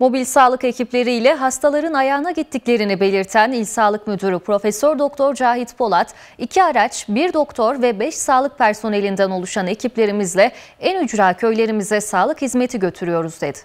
Mobil sağlık ekipleriyle hastaların ayağına gittiklerini belirten İl Sağlık Müdürü Profesör Doktor Cahit Polat, iki araç, bir doktor ve beş sağlık personelinden oluşan ekiplerimizle en ücra köylerimize sağlık hizmeti götürüyoruz dedi.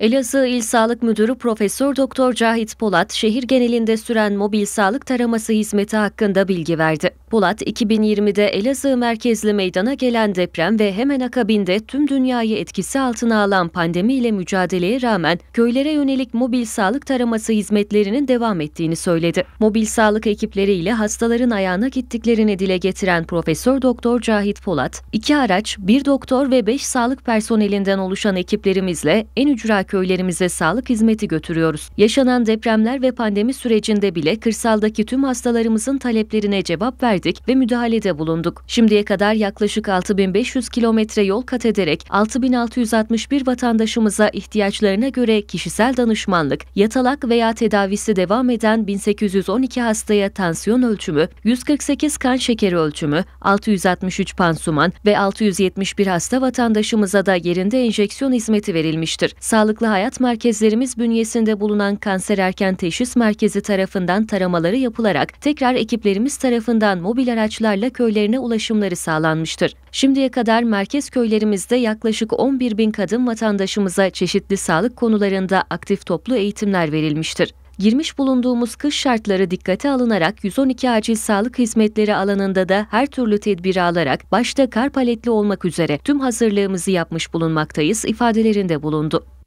Elazığ İl Sağlık Müdürü Profesör Doktor Cahit Polat, şehir genelinde süren mobil sağlık taraması hizmeti hakkında bilgi verdi. Polat, 2020'de Elazığ merkezli meydana gelen deprem ve hemen akabinde tüm dünyayı etkisi altına alan pandemiyle mücadeleye rağmen köylere yönelik mobil sağlık taraması hizmetlerinin devam ettiğini söyledi. Mobil sağlık ekipleriyle hastaların ayağına gittiklerini dile getiren Profesör Doktor Cahit Polat, iki araç, bir doktor ve beş sağlık personelinden oluşan ekiplerimizle en ücra köylerimize sağlık hizmeti götürüyoruz. Yaşanan depremler ve pandemi sürecinde bile kırsaldaki tüm hastalarımızın taleplerine cevap verdik ve müdahalede bulunduk. Şimdiye kadar yaklaşık 6500 kilometre yol kat ederek 6661 vatandaşımıza ihtiyaçlarına göre kişisel danışmanlık, yatalak veya tedavisi devam eden 1812 hastaya tansiyon ölçümü, 148 kan şekeri ölçümü, 663 pansuman ve 671 hasta vatandaşımıza da yerinde enjeksiyon hizmeti verilmiştir. Sağlık Sağlıklı Hayat Merkezlerimiz bünyesinde bulunan Kanser Erken Teşhis Merkezi tarafından taramaları yapılarak tekrar ekiplerimiz tarafından mobil araçlarla köylerine ulaşımları sağlanmıştır. Şimdiye kadar merkez köylerimizde yaklaşık 11 bin kadın vatandaşımıza çeşitli sağlık konularında aktif toplu eğitimler verilmiştir girmiş bulunduğumuz kış şartları dikkate alınarak 112 acil sağlık hizmetleri alanında da her türlü tedbiri alarak başta kar paletli olmak üzere tüm hazırlığımızı yapmış bulunmaktayız ifadelerinde bulundu.